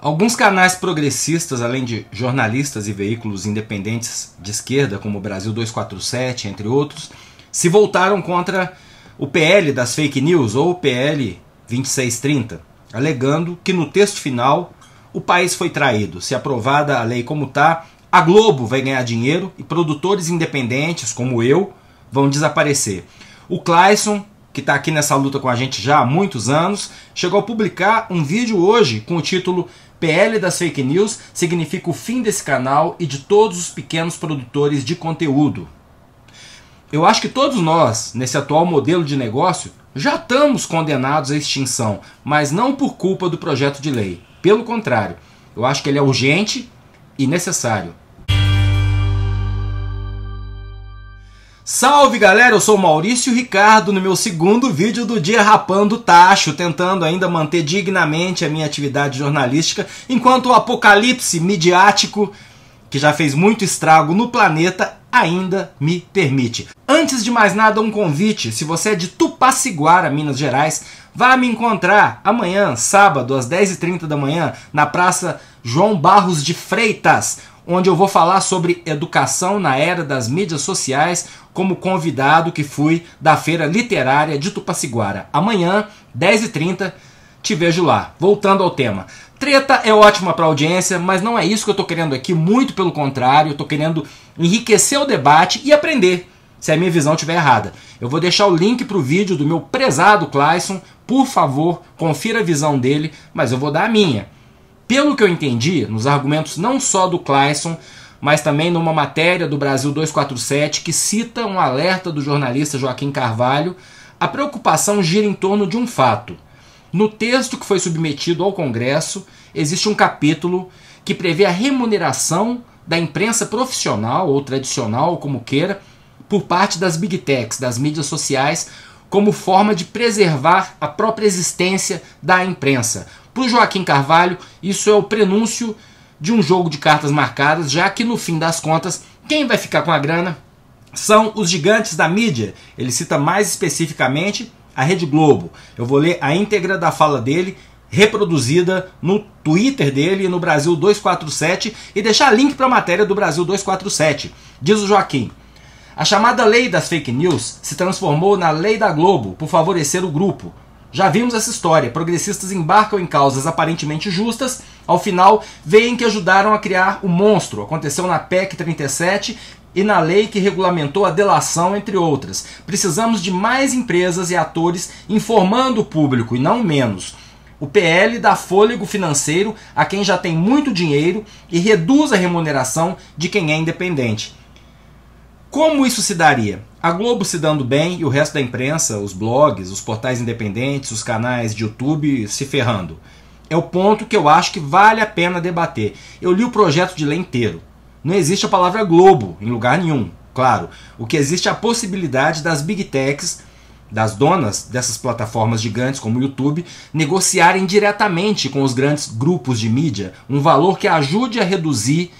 Alguns canais progressistas, além de jornalistas e veículos independentes de esquerda, como o Brasil 247, entre outros, se voltaram contra o PL das fake news ou PL 2630, alegando que no texto final o país foi traído. Se aprovada a lei como está, a Globo vai ganhar dinheiro e produtores independentes, como eu, vão desaparecer. O Clayson, que está aqui nessa luta com a gente já há muitos anos, chegou a publicar um vídeo hoje com o título PL das fake news significa o fim desse canal e de todos os pequenos produtores de conteúdo. Eu acho que todos nós, nesse atual modelo de negócio, já estamos condenados à extinção, mas não por culpa do projeto de lei. Pelo contrário, eu acho que ele é urgente e necessário. Salve galera, eu sou Maurício Ricardo no meu segundo vídeo do dia rapando tacho, tentando ainda manter dignamente a minha atividade jornalística, enquanto o apocalipse midiático, que já fez muito estrago no planeta, ainda me permite. Antes de mais nada, um convite, se você é de Tupaciguara, Minas Gerais, vá me encontrar amanhã, sábado, às 10h30 da manhã, na Praça João Barros de Freitas, onde eu vou falar sobre educação na era das mídias sociais, como convidado que fui da Feira Literária de Tupaciguara. Amanhã, 10h30, te vejo lá. Voltando ao tema. Treta é ótima para audiência, mas não é isso que eu estou querendo aqui, muito pelo contrário, eu estou querendo enriquecer o debate e aprender se a minha visão estiver errada. Eu vou deixar o link para o vídeo do meu prezado Clayson, por favor, confira a visão dele, mas eu vou dar a minha. Pelo que eu entendi, nos argumentos não só do Clayson, mas também numa matéria do Brasil 247 que cita um alerta do jornalista Joaquim Carvalho, a preocupação gira em torno de um fato. No texto que foi submetido ao Congresso, existe um capítulo que prevê a remuneração da imprensa profissional ou tradicional, como queira, por parte das big techs, das mídias sociais, como forma de preservar a própria existência da imprensa, para o Joaquim Carvalho, isso é o prenúncio de um jogo de cartas marcadas, já que no fim das contas, quem vai ficar com a grana são os gigantes da mídia. Ele cita mais especificamente a Rede Globo. Eu vou ler a íntegra da fala dele, reproduzida no Twitter dele e no Brasil 247 e deixar link para a matéria do Brasil 247. Diz o Joaquim: A chamada lei das fake news se transformou na lei da Globo por favorecer o grupo. Já vimos essa história. Progressistas embarcam em causas aparentemente justas, ao final veem que ajudaram a criar o monstro. Aconteceu na PEC 37 e na lei que regulamentou a delação, entre outras. Precisamos de mais empresas e atores informando o público e não menos. O PL dá fôlego financeiro a quem já tem muito dinheiro e reduz a remuneração de quem é independente. Como isso se daria? A Globo se dando bem e o resto da imprensa, os blogs, os portais independentes, os canais de YouTube se ferrando. É o ponto que eu acho que vale a pena debater. Eu li o projeto de lei inteiro. Não existe a palavra Globo em lugar nenhum, claro. O que existe é a possibilidade das big techs, das donas dessas plataformas gigantes como o YouTube, negociarem diretamente com os grandes grupos de mídia um valor que ajude a reduzir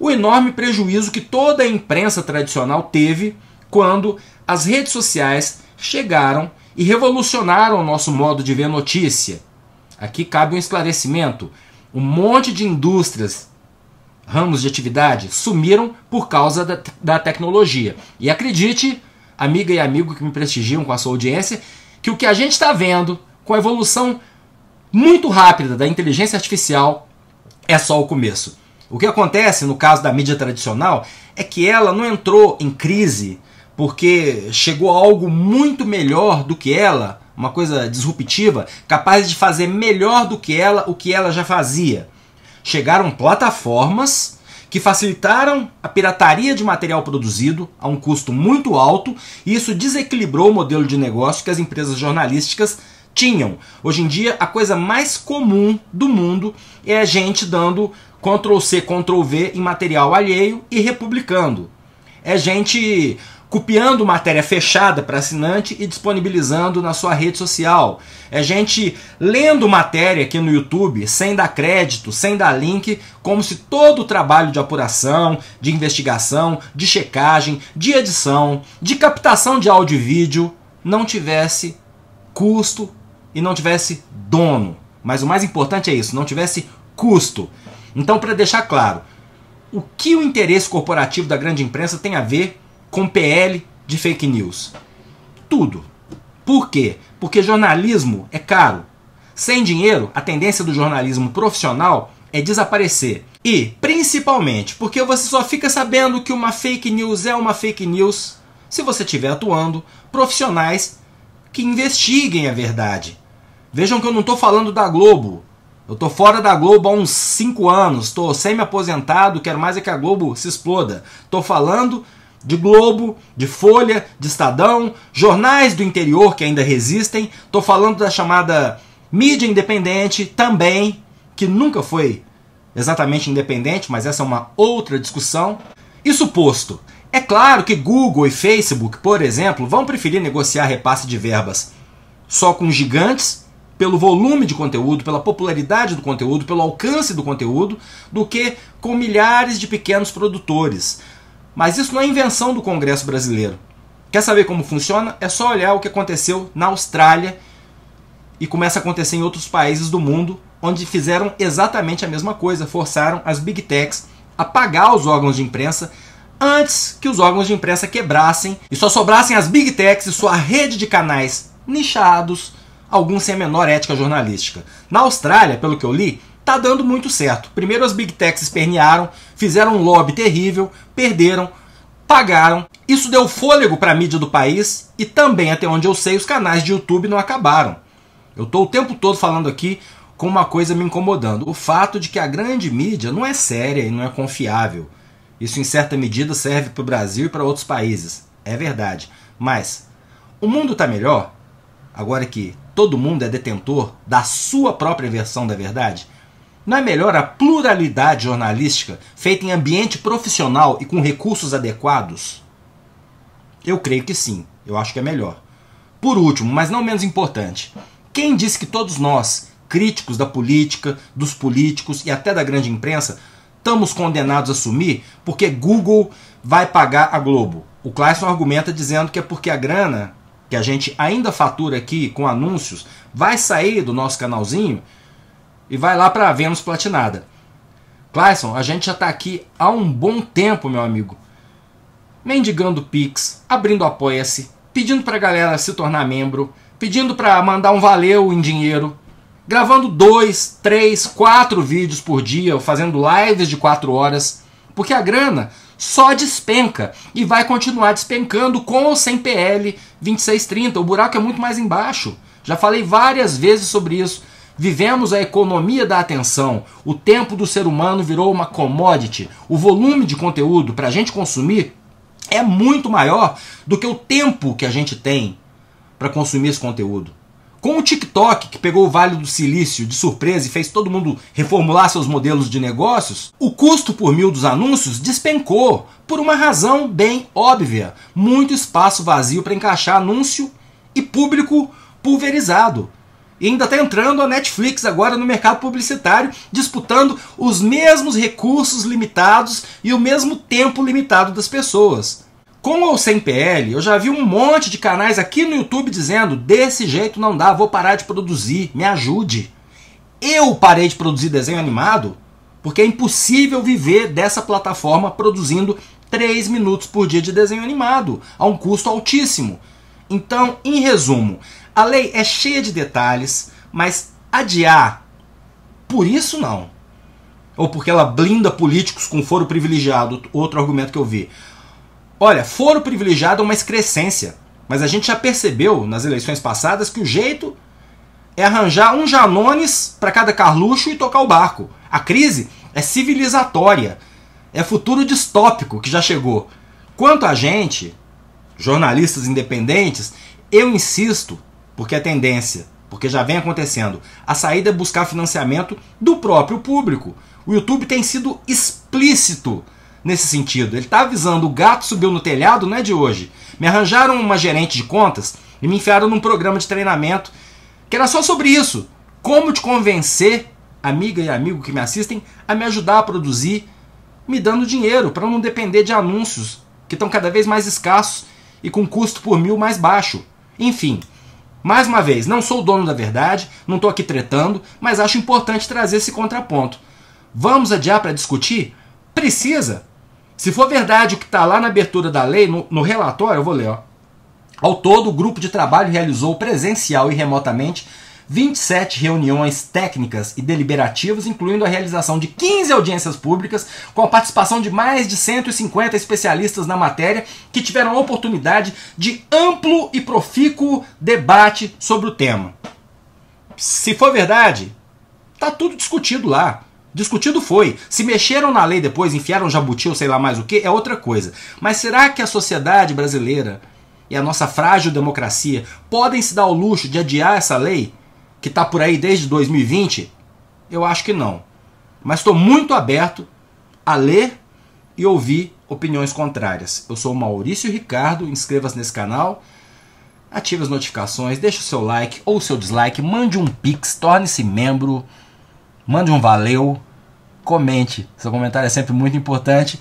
o enorme prejuízo que toda a imprensa tradicional teve quando as redes sociais chegaram e revolucionaram o nosso modo de ver notícia. Aqui cabe um esclarecimento: um monte de indústrias, ramos de atividade, sumiram por causa da, da tecnologia. E acredite, amiga e amigo que me prestigiam com a sua audiência, que o que a gente está vendo com a evolução muito rápida da inteligência artificial é só o começo. O que acontece no caso da mídia tradicional é que ela não entrou em crise porque chegou algo muito melhor do que ela, uma coisa disruptiva, capaz de fazer melhor do que ela o que ela já fazia. Chegaram plataformas que facilitaram a pirataria de material produzido a um custo muito alto, e isso desequilibrou o modelo de negócio que as empresas jornalísticas tinham. Hoje em dia, a coisa mais comum do mundo é a gente dando Ctrl C, Ctrl V em material alheio e republicando. É gente copiando matéria fechada para assinante e disponibilizando na sua rede social. É gente lendo matéria aqui no YouTube sem dar crédito, sem dar link, como se todo o trabalho de apuração, de investigação, de checagem, de edição, de captação de áudio e vídeo não tivesse custo e não tivesse dono. Mas o mais importante é isso, não tivesse custo. Então, para deixar claro, o que o interesse corporativo da grande imprensa tem a ver com PL de fake news. Tudo. Por quê? Porque jornalismo é caro. Sem dinheiro, a tendência do jornalismo profissional é desaparecer. E, principalmente, porque você só fica sabendo que uma fake news é uma fake news se você estiver atuando profissionais que investiguem a verdade. Vejam que eu não estou falando da Globo. Eu estou fora da Globo há uns 5 anos, estou semi-aposentado, quero mais é que a Globo se exploda. Estou falando de Globo, de Folha, de Estadão, jornais do interior que ainda resistem. Estou falando da chamada mídia independente também, que nunca foi exatamente independente, mas essa é uma outra discussão. Isso posto, é claro que Google e Facebook, por exemplo, vão preferir negociar repasse de verbas só com gigantes, pelo volume de conteúdo, pela popularidade do conteúdo, pelo alcance do conteúdo, do que com milhares de pequenos produtores. Mas isso não é invenção do Congresso brasileiro. Quer saber como funciona? É só olhar o que aconteceu na Austrália e começa a acontecer em outros países do mundo, onde fizeram exatamente a mesma coisa, forçaram as big techs a pagar os órgãos de imprensa antes que os órgãos de imprensa quebrassem e só sobrassem as big techs e sua rede de canais nichados, alguns sem a menor ética jornalística. Na Austrália, pelo que eu li, tá dando muito certo. Primeiro as big techs espernearam, fizeram um lobby terrível, perderam, pagaram. Isso deu fôlego para a mídia do país e também, até onde eu sei, os canais de YouTube não acabaram. Eu tô o tempo todo falando aqui com uma coisa me incomodando: o fato de que a grande mídia não é séria e não é confiável. Isso, em certa medida, serve para o Brasil e para outros países. É verdade. Mas o mundo está melhor agora que todo mundo é detentor da sua própria versão da verdade? Não é melhor a pluralidade jornalística feita em ambiente profissional e com recursos adequados? Eu creio que sim, eu acho que é melhor. Por último, mas não menos importante, quem disse que todos nós, críticos da política, dos políticos e até da grande imprensa, estamos condenados a sumir porque Google vai pagar a Globo? O Clayson argumenta dizendo que é porque a grana que a gente ainda fatura aqui com anúncios vai sair do nosso canalzinho e vai lá para a Vênus Platinada. Clayson, a gente já está aqui há um bom tempo, meu amigo. Mendigando Pix, abrindo Apoia-se, pedindo para a galera se tornar membro, pedindo para mandar um valeu em dinheiro, gravando dois, três, quatro vídeos por dia, fazendo lives de quatro horas, porque a grana só despenca e vai continuar despencando com ou sem PL 2630. O buraco é muito mais embaixo. Já falei várias vezes sobre isso. Vivemos a economia da atenção. O tempo do ser humano virou uma commodity. O volume de conteúdo para a gente consumir é muito maior do que o tempo que a gente tem para consumir esse conteúdo. Com o TikTok, que pegou o Vale do Silício de surpresa e fez todo mundo reformular seus modelos de negócios, o custo por mil dos anúncios despencou, por uma razão bem óbvia: muito espaço vazio para encaixar anúncio e público pulverizado. E ainda está entrando a Netflix agora no mercado publicitário, disputando os mesmos recursos limitados e o mesmo tempo limitado das pessoas. Com ou sem PL, eu já vi um monte de canais aqui no YouTube dizendo: desse jeito não dá, vou parar de produzir, me ajude. Eu parei de produzir desenho animado porque é impossível viver dessa plataforma produzindo 3 minutos por dia de desenho animado, a um custo altíssimo. Então, em resumo, a lei é cheia de detalhes, mas adiar, por isso não. Ou porque ela blinda políticos com foro privilegiado, outro argumento que eu vi. Olha, foro privilegiado é uma excrescência, mas a gente já percebeu nas eleições passadas que o jeito é arranjar um Janones para cada Carluxo e tocar o barco. A crise é civilizatória, é futuro distópico que já chegou. Quanto a gente, jornalistas independentes, eu insisto porque a é tendência, porque já vem acontecendo, a saída é buscar financiamento do próprio público. O YouTube tem sido explícito nesse sentido. Ele está avisando: o gato subiu no telhado, não é de hoje. Me arranjaram uma gerente de contas e me enfiaram num programa de treinamento que era só sobre isso. Como te convencer, amiga e amigo que me assistem, a me ajudar a produzir, me dando dinheiro para não depender de anúncios que estão cada vez mais escassos e com custo por mil mais baixo. Enfim, mais uma vez, não sou o dono da verdade, não estou aqui tretando, mas acho importante trazer esse contraponto. Vamos adiar para discutir? Precisa. Se for verdade o que está lá na abertura da lei, no, no relatório, eu vou ler. Ó. Ao todo, o grupo de trabalho realizou presencial e remotamente 27 reuniões técnicas e deliberativas, incluindo a realização de 15 audiências públicas, com a participação de mais de 150 especialistas na matéria que tiveram a oportunidade de amplo e profícuo debate sobre o tema. Se for verdade, tá tudo discutido lá. Discutido foi. Se mexeram na lei depois, enfiaram jabuti ou sei lá mais o que, é outra coisa. Mas será que a sociedade brasileira e a nossa frágil democracia podem se dar ao luxo de adiar essa lei que está por aí desde 2020? Eu acho que não. Mas estou muito aberto a ler e ouvir opiniões contrárias. Eu sou o Maurício Ricardo, inscreva-se nesse canal, ative as notificações, deixe o seu like ou o seu dislike, mande um pix, torne-se membro, mande um valeu, comente. Seu comentário é sempre muito importante.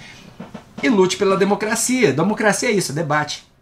E lute pela democracia. Democracia é isso, é debate.